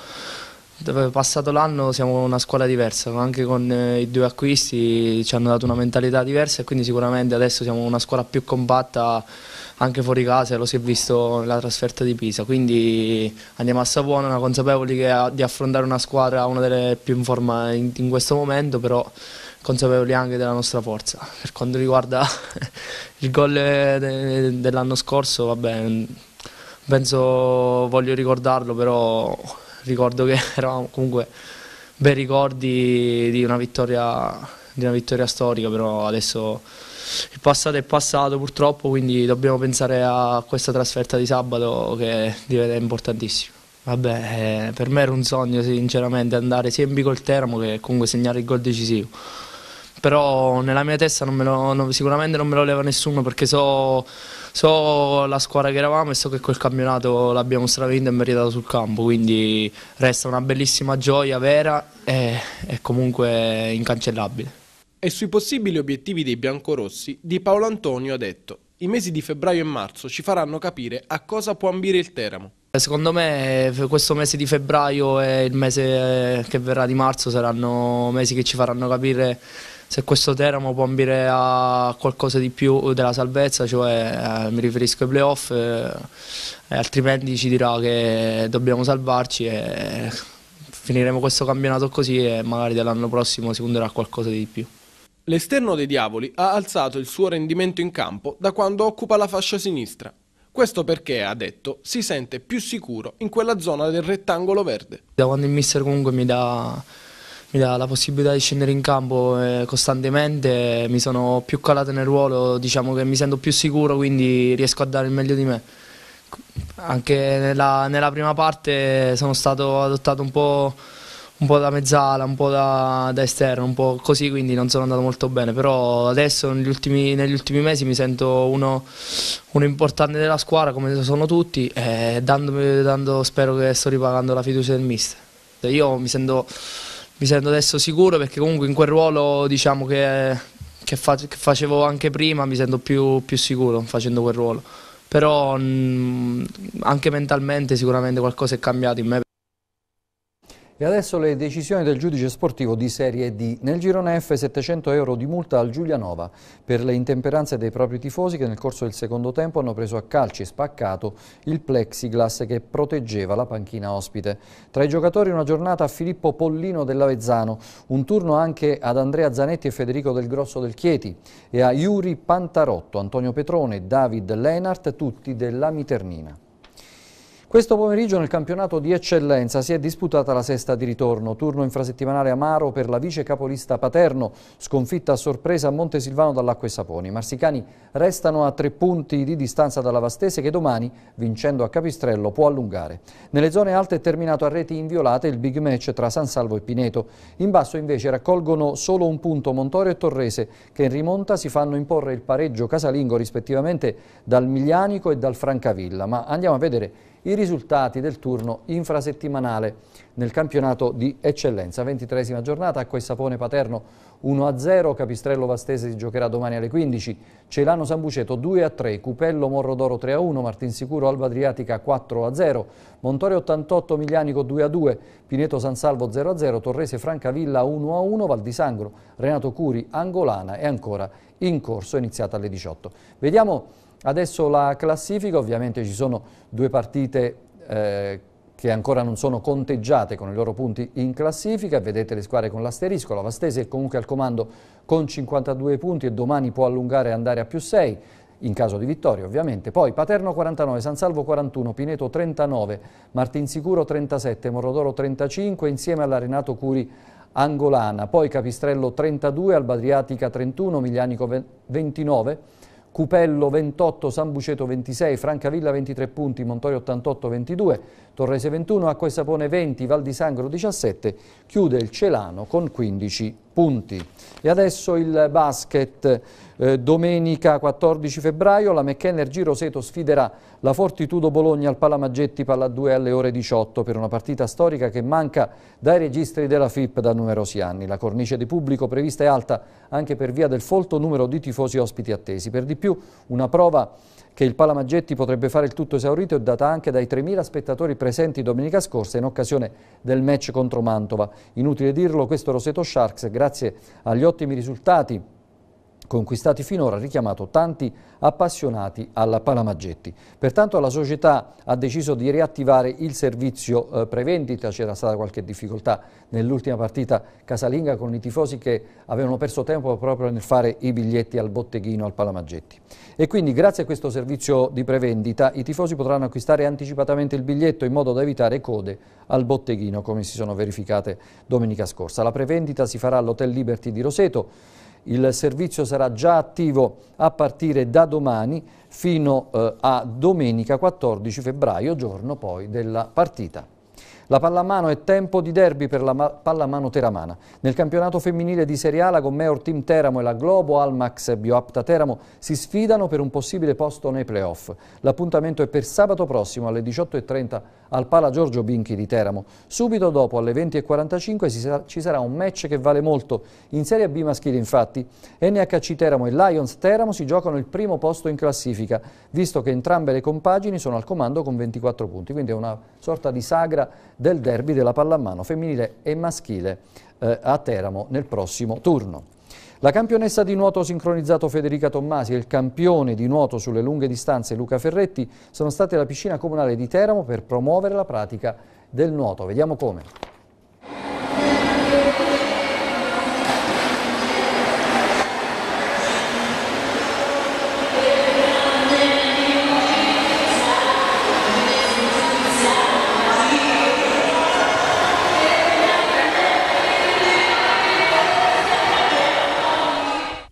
dopo passato l'anno siamo una squadra diversa, anche con eh, i due acquisti ci hanno dato una mentalità diversa e quindi sicuramente adesso siamo una squadra più compatta anche fuori casa, e lo si è visto nella trasferta di Pisa, quindi andiamo a Savona consapevoli che, di affrontare una squadra, una delle più in forma in, in questo momento, però consapevoli anche della nostra forza. Per quanto riguarda il gol de, dell'anno scorso, vabbè, penso voglio ricordarlo, però ricordo che eravamo comunque bei ricordi di una vittoria, di una vittoria storica, però adesso il passato è passato purtroppo, quindi dobbiamo pensare a questa trasferta di sabato che diventa importantissima. Vabbè, eh, per me era un sogno sinceramente andare sia in B col Teramo che comunque segnare il gol decisivo. Però nella mia testa non lo, non, sicuramente non me lo leva nessuno perché so, so, la squadra che eravamo e so che quel campionato l'abbiamo stravinto e meritato sul campo, quindi resta una bellissima gioia vera e, e comunque incancellabile. E sui possibili obiettivi dei biancorossi, Di Paolo Antonio ha detto «I mesi di febbraio e marzo ci faranno capire a cosa può ambire il Teramo». Secondo me eh, questo mese di febbraio e il mese eh, che verrà di marzo saranno mesi che ci faranno capire se questo Teramo può ambire a qualcosa di più della salvezza, cioè eh, mi riferisco ai playoff, eh, altrimenti ci dirà che dobbiamo salvarci e finiremo questo campionato così e magari dell'anno prossimo si punterà a qualcosa di più. L'esterno dei Diavoli ha alzato il suo rendimento in campo da quando occupa la fascia sinistra. Questo perché, ha detto, si sente più sicuro in quella zona del rettangolo verde. Da quando il mister comunque mi dà, mi dà la possibilità di scendere in campo eh, costantemente, mi sono più calato nel ruolo, diciamo che mi sento più sicuro, quindi riesco a dare il meglio di me. Anche nella, nella prima parte sono stato adottato un po' un po' da mezzala, un po' da, da, esterno, un po' così, quindi non sono andato molto bene, però adesso negli ultimi, negli ultimi mesi mi sento uno, uno, importante della squadra come sono tutti e dandomi, dando, spero che sto ripagando la fiducia del mister. Io mi sento, mi sento adesso sicuro perché comunque in quel ruolo diciamo che, che, fa, che facevo anche prima mi sento più, più sicuro facendo quel ruolo, però mh, mm, anche mentalmente sicuramente qualcosa è cambiato in me. E adesso le decisioni del giudice sportivo di Serie D. Nel girone F 700 euro di multa al Giulianova per le intemperanze dei propri tifosi che nel corso del secondo tempo hanno preso a calci e spaccato il plexiglass che proteggeva la panchina ospite. Tra i giocatori una giornata a Filippo Pollino dell'Avezzano, un turno anche ad Andrea Zanetti e Federico Del Grosso del Chieti e a Iuri Pantarotto, Antonio Petrone, e David Lenart, tutti della Miternina. Questo pomeriggio nel campionato di eccellenza si è disputata la sesta di ritorno, turno infrasettimanale amaro per la vice capolista Paterno, sconfitta a sorpresa a Montesilvano dall'Acqua e Saponi. I marsicani restano a tre punti di distanza dalla Vastese che domani, vincendo a Capistrello, può allungare. Nelle zone alte è terminato a reti inviolate il big match tra San Salvo e Pineto. In basso invece raccolgono solo un punto Montorio e Torrese che in rimonta si fanno imporre il pareggio casalingo rispettivamente dal Miglianico e dal Francavilla. Ma andiamo a vedere i risultati del turno infrasettimanale nel campionato di eccellenza. 23 giornata, Acqua e Sapone Paterno 1-0, Capistrello Vastese si giocherà domani alle 15, Celano Sambuceto 2-3, Cupello Morro d'Oro 3-1, Martinsicuro Sicuro Alba Adriatica 4-0, Montore 88 Miglianico 2-2, Pineto San Salvo 0-0, Torrese Francavilla 1-1, Val di Sangro, Renato Curi Angolana e ancora in corso iniziata alle 18. Vediamo Adesso la classifica, ovviamente ci sono due partite eh, che ancora non sono conteggiate con i loro punti in classifica, vedete le squadre con l'asterisco, la Vastese è comunque al comando con 52 punti e domani può allungare e andare a più 6, in caso di vittoria ovviamente. Poi Paterno 49, San Salvo 41, Pineto 39, Martinsicuro 37, Morodoro 35, insieme all'Arenato Curi Angolana, poi Capistrello 32, Albadriatica 31, Miglianico 29, Cupello 28, San Buceto 26, Francavilla 23 punti, Montorio 88 22, Torrese 21, Acqua e Sapone 20, Val di Sangro 17, chiude il Celano con 15 punti. E adesso il basket. Eh, domenica 14 febbraio la McEnergy Roseto sfiderà la Fortitudo Bologna al Palamaggetti Palla 2 alle ore 18 per una partita storica che manca dai registri della FIP da numerosi anni. La cornice di pubblico prevista è alta anche per via del folto numero di tifosi ospiti attesi. Per di più una prova che il Palamaggetti potrebbe fare il tutto esaurito è data anche dai 3.000 spettatori presenti domenica scorsa in occasione del match contro Mantova. Inutile dirlo, questo Roseto Sharks, grazie agli ottimi risultati conquistati finora ha richiamato tanti appassionati alla Palamaggetti. Pertanto la società ha deciso di riattivare il servizio eh, prevendita, c'era stata qualche difficoltà nell'ultima partita casalinga con i tifosi che avevano perso tempo proprio nel fare i biglietti al botteghino al Palamaggetti. E quindi grazie a questo servizio di prevendita i tifosi potranno acquistare anticipatamente il biglietto in modo da evitare code al botteghino come si sono verificate domenica scorsa. La prevendita si farà all'Hotel Liberty di Roseto il servizio sarà già attivo a partire da domani fino eh, a domenica 14 febbraio, giorno poi della partita. La pallamano è tempo di derby per la pallamano teramana. Nel campionato femminile di Serie A la Gommeor Team Teramo e la Globo Almax Bioapta Teramo si sfidano per un possibile posto nei playoff. L'appuntamento è per sabato prossimo alle 18.30 al Pala Giorgio Binchi di Teramo. Subito dopo alle 20.45 ci sarà un match che vale molto. In Serie B maschile infatti NHC Teramo e Lions Teramo si giocano il primo posto in classifica visto che entrambe le compagini sono al comando con 24 punti. Quindi è una sorta di sagra del derby della pallamano femminile e maschile eh, a Teramo nel prossimo turno. La campionessa di nuoto sincronizzato Federica Tommasi e il campione di nuoto sulle lunghe distanze Luca Ferretti sono stati alla piscina comunale di Teramo per promuovere la pratica del nuoto. Vediamo come.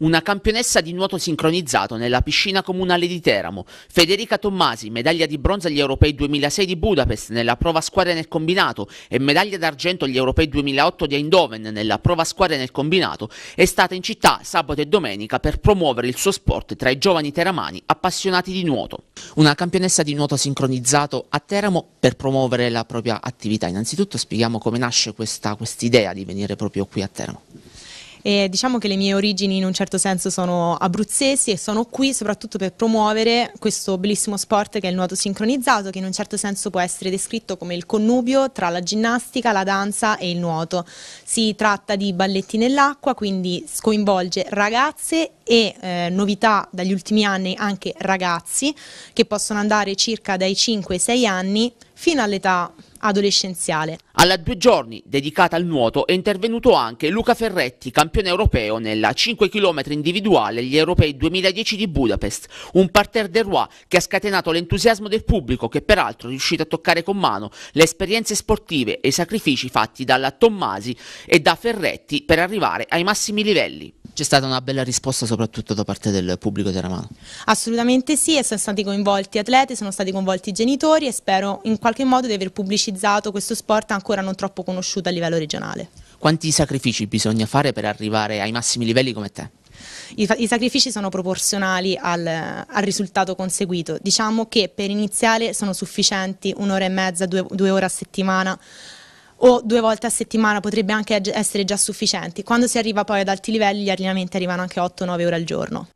una campionessa di nuoto sincronizzato nella piscina comunale di Teramo. Federica Tommasi, medaglia di bronzo agli Europei 2006 di Budapest nella prova squadra nel combinato e medaglia d'argento agli Europei 2008 di Eindhoven nella prova squadra nel combinato, è stata in città sabato e domenica per promuovere il suo sport tra i giovani teramani appassionati di nuoto. Una campionessa di nuoto sincronizzato a Teramo per promuovere la propria attività. Innanzitutto spieghiamo come nasce questa idea di venire proprio qui a Teramo e diciamo che le mie origini in un certo senso sono abruzzesi e sono qui soprattutto per promuovere questo bellissimo sport che è il nuoto sincronizzato che in un certo senso può essere descritto come il connubio tra la ginnastica, la danza e il nuoto. Si tratta di balletti nell'acqua, quindi coinvolge ragazze e eh, novità dagli ultimi anni anche ragazzi che possono andare circa dai 5 ai 6 anni fino all'età adolescenziale. Alla due giorni dedicata al nuoto è intervenuto anche Luca Ferretti, campione europeo nella 5 km individuale agli Europei 2010 di Budapest, un parterre de roi che ha scatenato l'entusiasmo del pubblico che peraltro è riuscito a toccare con mano le esperienze sportive e i sacrifici fatti dalla Tommasi e da Ferretti per arrivare ai massimi livelli. C'è stata una bella risposta soprattutto da parte del pubblico di teramano? Assolutamente sì, sono stati coinvolti atleti, sono stati coinvolti genitori e spero in qualche modo di aver pubblicizzato questo sport anche ancora non troppo conosciuta a livello regionale. Quanti sacrifici bisogna fare per arrivare ai massimi livelli come te? I, I, sacrifici sono proporzionali al, al, risultato conseguito. Diciamo che per iniziare sono sufficienti un'ora e mezza, due, due ore a settimana o due volte a settimana potrebbe anche essere già sufficienti. Quando si arriva poi ad alti livelli gli allenamenti arrivano anche 8-9 ore al giorno.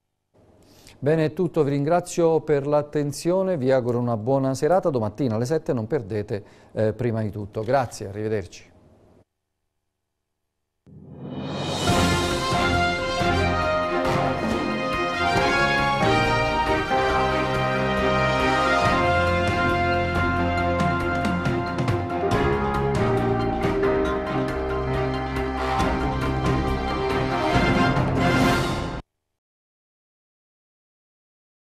Bene è tutto, vi ringrazio per l'attenzione, vi auguro una buona serata, domattina alle 7 non perdete eh, prima di tutto. Grazie, arrivederci.